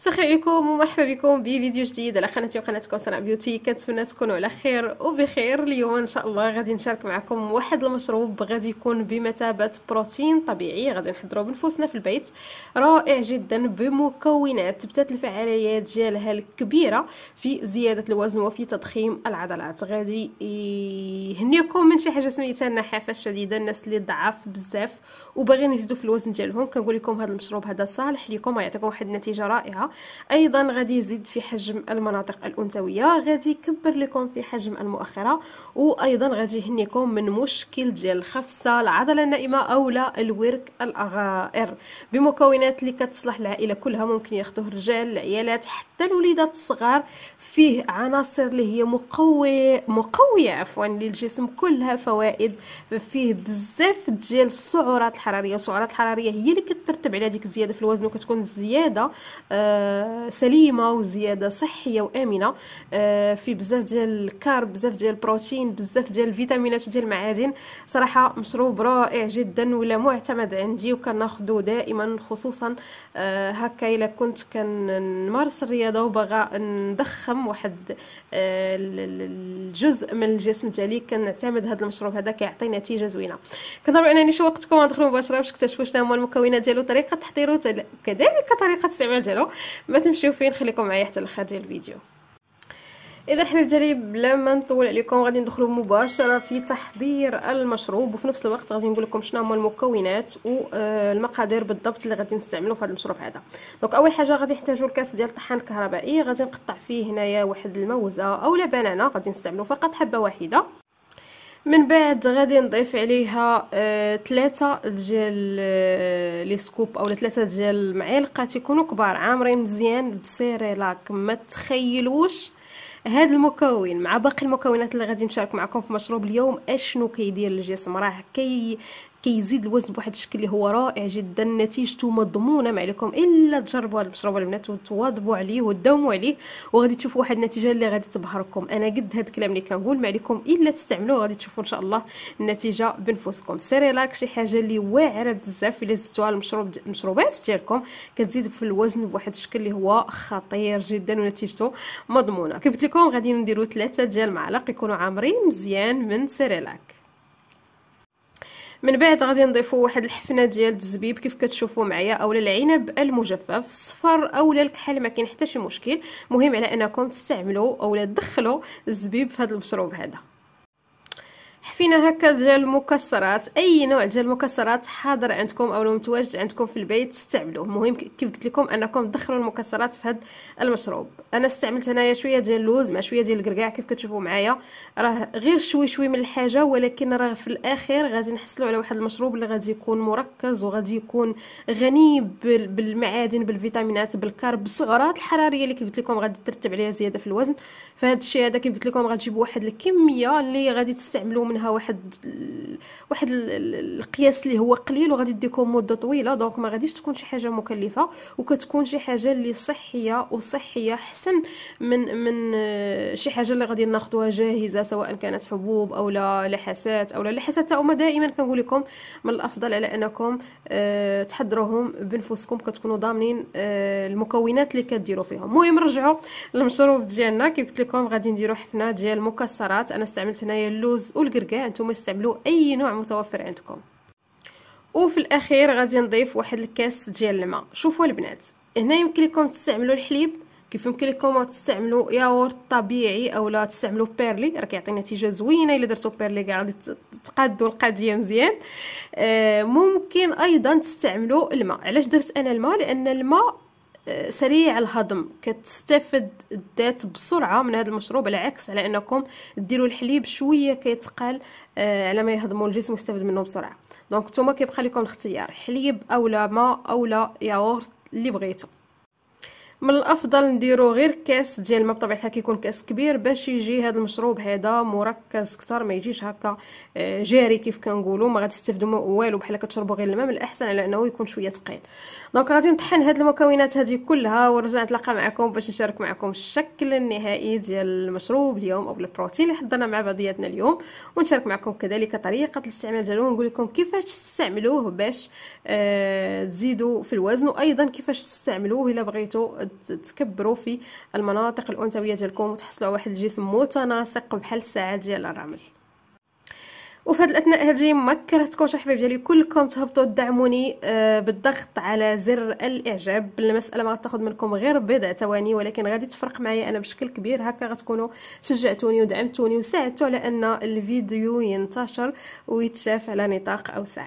مسخر لكم ومرحبا بكم بفيديو جديد على قناتي وقناتكم صنع بيوتي كنتمنى تكونوا على خير وبخير اليوم ان شاء الله غادي نشارك معكم واحد المشروب غادي يكون بمثابه بروتين طبيعي غادي نحضروه بنفوسنا في البيت رائع جدا بمكونات تبتات الفعاليات ديالها الكبيره في زياده الوزن وفي تضخيم العضلات غادي يهنيكم من شي حاجه سميتها النحافه الشديده الناس اللي ضعاف بزاف وباغيين يزيدوا في الوزن ديالهم كنقول لكم هذا المشروب هذا صالح لكم غيعطيكم واحد النتيجه رائعه ايضا غادي يزيد في حجم المناطق الانثويه غادي يكبر لكم في حجم المؤخره وايضا غادي يهنيكم من مشكل ديال الخفسه العضله النائمه اولا الورك الاغائر بمكونات اللي كتصلح العائله كلها ممكن ياخذوه الرجال العيالات حتى الوليدات الصغار فيه عناصر اللي هي مقوي مقويه عفوا للجسم كلها فوائد فيه بزاف ديال السعرات الحراريه السعرات الحراريه هي اللي كترتب على ديك الزياده في الوزن وكتكون الزياده آه سليمه وزياده صحيه وامنه آه، في بزاف ديال الكارب بزاف ديال البروتين بزاف ديال الفيتامينات وديال المعادن صراحه مشروب رائع جدا ولا معتمد عندي وكناخذو دائما خصوصا آه، هكا الا كنت كنمارس الرياضه وباغا نضخم واحد آه، الجزء من الجسم ديالي كنعتمد هذا المشروب هذا كيعطي نتيجه زوينه كنظن انني وقتكم وندخلوا مباشره باش تكتشفوا شنو هما المكونات ديالو طريقه تحضيره كذلك طريقه استعمال ديالو ما تمشيو فين خليكم معايا حتى لخر ديال الفيديو اذا حنا جري بلا ما نطول عليكم غادي ندخلو مباشره في تحضير المشروب وفي نفس الوقت غادي نقول لكم شنو هما المكونات والمقادير آه، بالضبط اللي غادي نستعملو في هذا المشروب هذا دونك اول حاجه غادي نحتاجو الكاس ديال الطحان الكهربائي غادي نقطع فيه هنايا واحد الموزه اولا بنانه غادي نستعملو فقط حبه واحده من بعد غادي نضيف عليها ثلاثة آه، ديال آه، لي سكوب اولا ثلاثة ديال المعالق تيكونوا كبار عامرين مزيان بسيريلاك ما تخيلوش هذا المكون مع باقي المكونات اللي غادي نشارك معكم في مشروب اليوم اشنو كيدير للجسم راه كي كيزيد الوزن بواحد الشكل اللي هو رائع جدا نتيجته مضمونه ما عليكم الا تجربوا هذا المشروب البنات وتواظبوا عليه وتداوموا عليه وغادي تشوفوا واحد النتيجه اللي غادي تبهركم انا قد هذا الكلام اللي كنقول ما عليكم الا تستعملوه غادي تشوفوا ان شاء الله النتيجه بنفسكم سيريلاك شي حاجه اللي واعره بزاف الا زدتوها المشروب المشروبات ديالكم كتزيد في الوزن بواحد الشكل اللي هو خطير جدا ونتيجته مضمونه كيف قلت لكم غادي نديروا ثلاثه ديال المعالق يكونوا عامرين مزيان من سيريلاك من بعد غادي نضيفوا واحد الحفنه ديال الزبيب كيف كتشوفوا معايا اولا العنب المجفف صفر اولا الكحل ما كاين حتى شي مشكل مهم على انكم تستعملوا اولا تدخلوا الزبيب في هذا المشروب هذا حفينه هكا ديال المكسرات اي نوع ديال المكسرات حاضر عندكم او متواجد عندكم في البيت استعملوه المهم كيف قلت لكم انكم تدخلوا المكسرات في هذا المشروب انا استعملت هنايا شويه ديال اللوز مع شويه ديال الكركاع كيف كتشوفوا معايا راه غير شوي شوي من الحاجه ولكن راه في الاخير غادي نحصلوا على واحد المشروب اللي غادي يكون مركز وغادي يكون غني بالمعادن بالفيتامينات بالكارب بالسعرات الحراريه اللي كيف قلت لكم غادي ترتب عليها زياده في الوزن فهاد الشيء هذا كيف قلت لكم غتجيبوا واحد الكميه اللي غادي تستعملوا من منها واحد واحد القياس اللي هو قليل وغادي ديكم مده طويله دونك ما غاديش تكون شي حاجه مكلفه وكتكون شي حاجه اللي صحيه وصحيه احسن من من آه، شي حاجه اللي غادي ناخذوها جاهزه سواء كانت حبوب او لا لحسات او لا لحسات هما دائما كنقول لكم من الافضل على انكم أه تحضروهم بنفسكم كتكونوا ضامنين أه المكونات اللي كديروا فيهم المهم نرجعوا للمشروب ديالنا كيف قلت لكم غادي نديروا حفنه ديال المكسرات انا استعملت هنايا اللوز والكر كاع نتوما استعملوا اي نوع متوفر عندكم وفي الاخير غادي نضيف واحد الكاس ديال الماء شوفوا البنات هنا يمكن لكم تستعملوا الحليب كيف يمكن لكم تستعملوا ياغورت طبيعي اولا تستعملوا بيرلي راه كيعطي نتيجه زوينه الا درتو بيرلي كاع غادي تقادوا القضيه مزيان آه ممكن ايضا تستعملوا الماء علاش درت انا الماء لان الماء سريع الهضم كتستافد الذات بسرعه من هذا المشروب على عكس على انكم ديروا الحليب شويه كيتقال آه، على ما يهضموا الجسم ويستافد منه بسرعه دونك نتوما كيبقى لكم الاختيار حليب اولا ما اولا ياغورت اللي بغيتو من الافضل نديرو غير كاس ديال الماء بطبيعه الحال كيكون كاس كبير باش يجي هذا المشروب هذا مركز كتر ما يجيش هكا آه، جاري كيف كنقولوا ما غادي تستافدوا والو بحال كتشربوا غير الماء من الاحسن على انه يكون شويه ثقيل دونك غادي نطحن هاد المكونات هذه كلها ونرجع نتلاقى معكم باش نشارك معكم الشكل النهائي ديال المشروب اليوم او البروتين اللي حضرنا مع بعضياتنا اليوم ونشارك معكم كذلك طريقه الاستعمال ديالو ونقول لكم كيفاش تستعملوه باش آه، تزيدوا في الوزن وايضا كيفاش تستعملوه الا بغيتوا تكبروا في المناطق الانثويه ديالكم وتحصلوا على واحد الجسم متناسق بحال الساعه ديال الرمل وفي هذه الاثناء هذه ما كرهتكمش احبابي ديالي كلكم تهبطوا تدعموني آه، بالضغط على زر الاعجاب المساله ما غتاخذ منكم غير بضع ثواني ولكن غادي تفرق معايا انا بشكل كبير هكا غتكونوا شجعتوني ودعمتوني وساعدتوا على ان الفيديو ينتشر ويتشاف على نطاق اوسع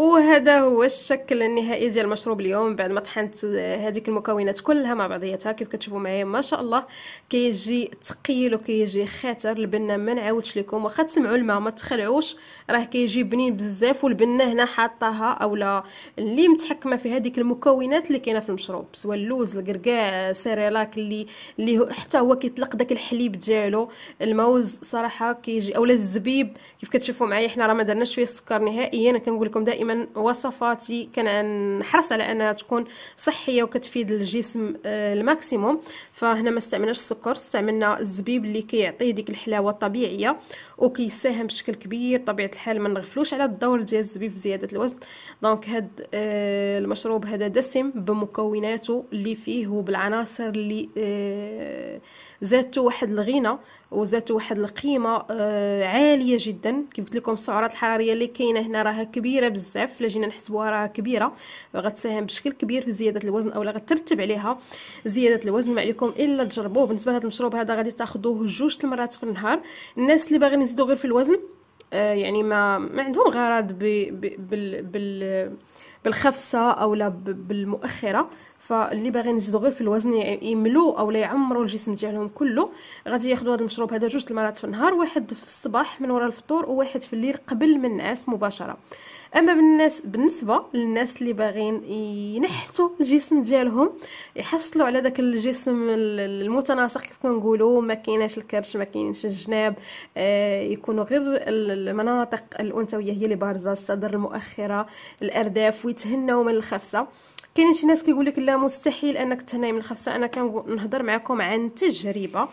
وهذا هو الشكل النهائي ديال المشروب اليوم بعد ما طحنت هذيك المكونات كلها مع بعضياتها كيف كتشوفوا معايا ما شاء الله كيجي ثقيل وكيجي خاتر البنه ما نعاودش لكم واخا تسمعوا الماء ما تخلعوش راه كيجي بنين بزاف والبنه هنا حاطاها اولا اللي متحكمه في هذيك المكونات اللي كاينه في المشروب سواء اللوز الكركاع سيريلاك اللي اللي حتى هو كيطلق داك الحليب ديالو الموز صراحه كيجي اولا الزبيب كيف كتشوفوا معايا حنا راه ما درناش فيه السكر نهائيا كنقول لكم دائما دائما وصفاتي كنحرص على انها تكون صحيه وكتفيد الجسم آه، الماكسيموم فهنا ما استعملناش السكر استعملنا الزبيب اللي كيعطيه ديك الحلاوه الطبيعيه وكيساهم بشكل كبير بطبيعه الحال ما نغفلوش على الدور ديال الزبيب في زياده الوزن دونك هاد آه المشروب هذا دسم بمكوناته اللي فيه وبالعناصر اللي آه زادته واحد الغنى وزادته واحد القيمه آه عاليه جدا كيف قلت لكم السعرات الحراريه اللي كاينه هنا راها كبيره بزاف لجينا نحسبوها راها كبيره غتساهم بشكل كبير في زياده الوزن أو غترتب عليها زياده الوزن ما عليكم الا تجربوه بالنسبه لهذا المشروب هذا غادي تاخدوه جوج المرات في النهار الناس اللي باغيين زيدوا غير في الوزن آه، يعني ما ما عندهم غرض ب... ب... بال... بال... بالخفسه اولا ب... بالمؤخره فاللي باغيين يزيدوا غير في الوزن يملوا اولا يعمروا الجسم ديالهم كله غادي ياخذوا هذا المشروب هذا جوج المرات في النهار واحد في الصباح من وراء الفطور وواحد في الليل قبل من النعاس مباشره اما بالناس بالنسبه للناس اللي باغين ينحتوا الجسم ديالهم يحصلوا على داك الجسم المتناسق كيف كنقولوا ما كايناش الكرش ما كاينش الجناب آه، يكونوا غير المناطق الانثويه هي اللي بارزه الصدر المؤخره الارداف ويتهناو من الخفسه كاينين شي ناس كيقول لك لا مستحيل انك تهناي من الخفسه انا كنهضر معكم عن تجربه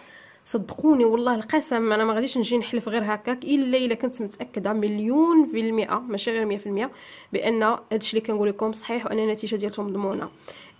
صدقوني والله القسم انا ما غاديش نجي نحلف غير هكاك الا الا كنت متاكده مليون في المئه ماشي غير 100% بان هادشي اللي كنقول لكم صحيح وان النتيجه ديالته مضمونه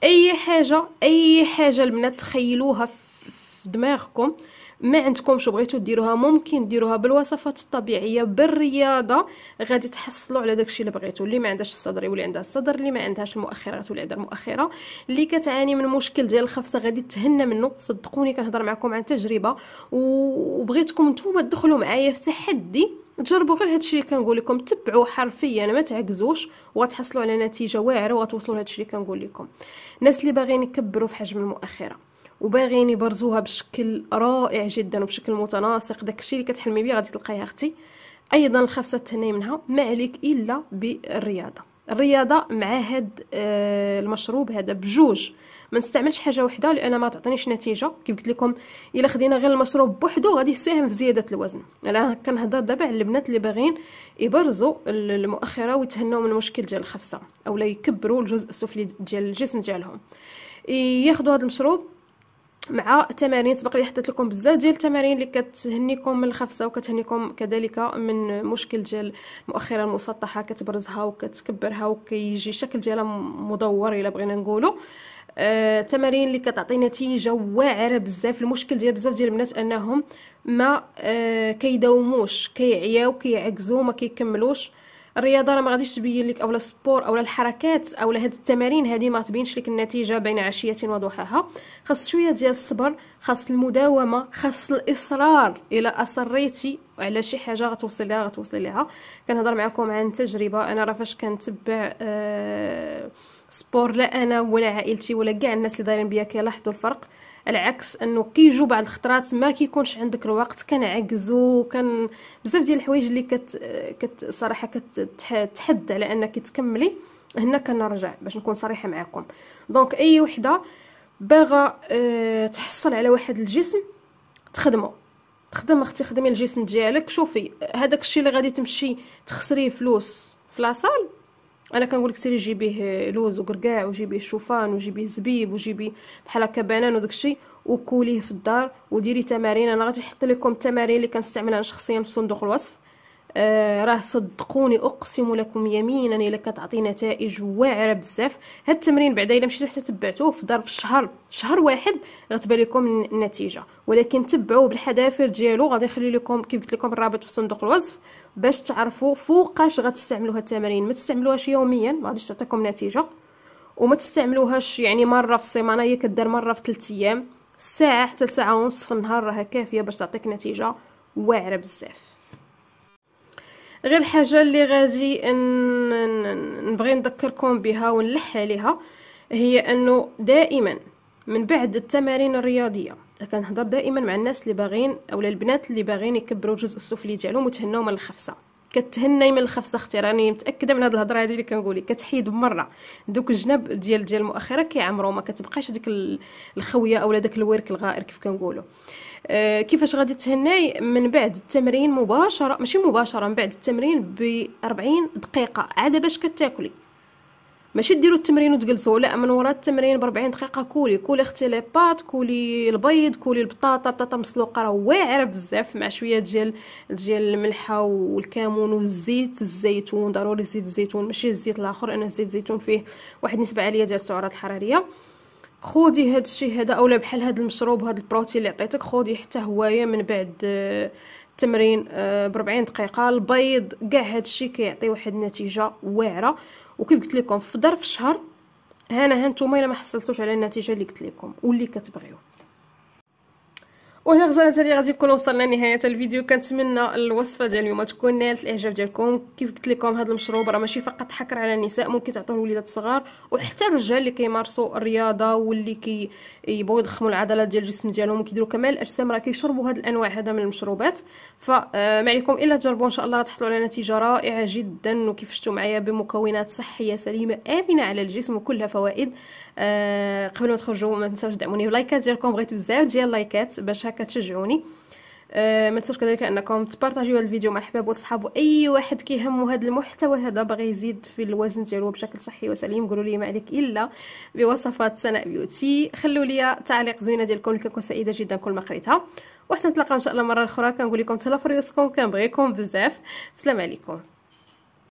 اي حاجه اي حاجه البنات تخيلوها في دماغكم ما عندكمش بغيتو ديروها ممكن ديروها بالوصفات الطبيعيه بالرياضه غادي تحصلوا على داكشي اللي بغيتو اللي ما عندهاش الصدر يولي عندها الصدر اللي ما عندهاش المؤخره غتولي عندها المؤخره اللي كتعاني من مشكل ديال الخفصه غادي تهنى منه صدقوني كنهضر معكم عن تجربه وبغيتكم نتوما تدخلوا معايا في تحدي تجربوا غير هادشي اللي كنقول لكم تبعوا حرفيا ما تعكزوش وغتحصلوا على نتيجه واعره وغتوصلوا لهادشي اللي كنقول لكم الناس اللي باغيين يكبروا في حجم المؤخره وباغيين يبرزوها بشكل رائع جدا وبشكل متناسق داكشي اللي كتحلمي بيه غادي تلقايها اختي ايضا الخفسه تهناي منها ما عليك الا بالرياضه الرياضه مع هاد آه، المشروب هذا بجوج ما نستعملش حاجه وحده لان ما تعطينيش نتيجه كيف قلت لكم الا خدينا غير المشروب بوحدو غادي يساهم في زياده الوزن انا كنهضر دابا على البنات اللي باغيين يبرزوا المؤخره ويتهناو من المشكل ديال الخفسه اولا يكبروا الجزء السفلي ديال الجسم ديالهم ياخذوا هذا المشروب مع تمارين سبق لي حطيت لكم بزاف ديال التمارين اللي كتهنيكم من الخفسه وكتهنيكم كذلك من مشكل ديال المؤخره المسطحه كتبرزها وكتكبرها وكيجي الشكل ديالها مدور الا بغينا نقولوا آه، تمارين اللي كتعطي نتيجه واعره بزاف المشكل ديال بزاف ديال البنات انهم ما آه كيداوموش كيعياو كيعكزو ما كيكملوش الرياضه راه ما غاديش تبين لك اولا السبور اولا الحركات اولا هاد التمارين هذه ما تبينش لك النتيجه بين عشيه وضحاها خاص شويه ديال الصبر خاص المداومه خاص الاصرار الى اصريتي على شي حاجه غتوصل لها غتوصلي لها كنهضر معكم عن تجربه انا راه فاش كنتبع أه سبور لا انا ولا عائلتي ولا كاع الناس اللي دايرين بيا كيلاحظوا الفرق العكس انه كيجو بعض الخطرات ما كيكونش عندك الوقت كنعكزو كان بزاف ديال الحوايج اللي كت كت صراحه كتحد على انك تكملي هنا كنرجع باش نكون صريحه معكم دونك اي وحده باغا آه، تحصل على واحد الجسم تخدمه تخدم اختي خدمي الجسم ديالك شوفي هذاك الشيء اللي غادي تمشي تخسريه فلوس في لاصال انا كنقول لك سيري جيبيه لوز وقرقاع وجيبيه شوفان وجيبيه زبيب وجيبي بحال هكا بنان وداك الشيء وكوليه في الدار وديري تمارين انا غادي نحط لكم التمارين اللي كنستعملها انا شخصيا في صندوق الوصف آه راه صدقوني اقسم لكم يمينا الا كتعطي نتائج واعره بزاف هاد التمرين بعدا الا مشيتو حتى تبعتوه في ظرف شهر شهر واحد غتبان لكم النتيجه ولكن تبعوه بالحذافير ديالو غادي نخلي لكم كيف قلت لكم الرابط في صندوق الوصف باش تعرفوا فوقاش غتستعملوا هاد التمارين ما تستعملوهاش يوميا ما غاديش تعطيكم نتيجه وما تستعملوهاش يعني مره في السيمانه هي كدار مره في 3 ايام ساعه حتى ساعه ونص في النهار راها كافيه باش تعطيك نتيجه واعره بزاف غير الحاجه اللي غادي نبغي نذكركم بها ونلح عليها هي انه دائما من بعد التمارين الرياضيه كنهضر دائما مع الناس اللي باغيين اولا البنات اللي باغيين يكبروا الجزء السفلي ديالهم وتهناو من الخفسه كتهناي من الخفسه اختي راني متاكده من هاد الهضره هادي اللي كنقولي كتحيد بمره دوك الجناب ديال ديال المؤخره كيعمروا ما كتبقاش ديك الخويه اولا داك الورك الغائر كيف كنقولوا أه كيفاش غادي تهناي من بعد التمرين مباشره ماشي مباشره من بعد التمرين ب 40 دقيقه عاد باش كتاكلي ماشي ديروا التمرين وتجلسوا لا من وراء التمرين ب 40 دقيقه كولي كولي اختي لي بات كولي البيض كولي البطاطا بطاطا مسلوقه راه واعره بزاف مع شويه ديال ديال الملحه والكمون والزيت الزيتون ضروري زيت الزيتون ماشي الزيت الاخر انا زيت الزيتون فيه واحد النسبه عاليه ديال السعرات الحراريه خودي هذا الشيء هذا اولا بحال هذا المشروب هذا البروتين اللي عطيتك خودي حتى هوايه من بعد آه، التمرين آه، ب 40 دقيقه البيض كاع هذا الشيء كيعطي واحد النتيجه واعره وكيف قلت لكم في ظرف شهر هنا هانتوما الا ما حصلتوش على النتيجه اللي قلت لكم واللي كتبغيو وهنا غزالة غادي نكون وصلنا لنهاية الفيديو كنتمنى الوصفة ديال اليوم تكون نالت الاعجاب ديالكم كيف قلت لكم هذا المشروب راه ماشي فقط حكر على النساء ممكن تعطوه الوليدات الصغار وحتى الرجال اللي كيمارسوا الرياضه واللي كي يبغوا يضخموا العضلات ديال الجسم ديالهم وكيديروا كمال الاجسام راه كيشربوا هاد الانواع هذا من المشروبات فما آه، عليكم الا تجربوا ان شاء الله غتحصلوا على نتيجه رائعه جدا وكيف شفتوا معايا بمكونات صحيه سليمه امنه على الجسم وكلها فوائد آه، قبل ما تخرجوا ما تنساوش تدعموني باللايكات ديالكم بغيت بزاف ديال اللايكات باش هكا تشجعوني أه ما تنساوش كذلك انكم تبارطاجيو الفيديو مع الحباب والصحاب واي واحد كيهمو هذا المحتوى هذا باغي يزيد في الوزن ديالو بشكل صحي وسليم قولوا لي ما عليك الا بوصفات سناء بيوتي خلوا لي تعليق زوينه ديالكم اللي كنكون سعيده جدا كل ما قريتها وحتى نتلاقاو ان شاء الله مره اخرى كنقول لكم تهلا فريوسكم كنبغيكم بزاف السلام عليكم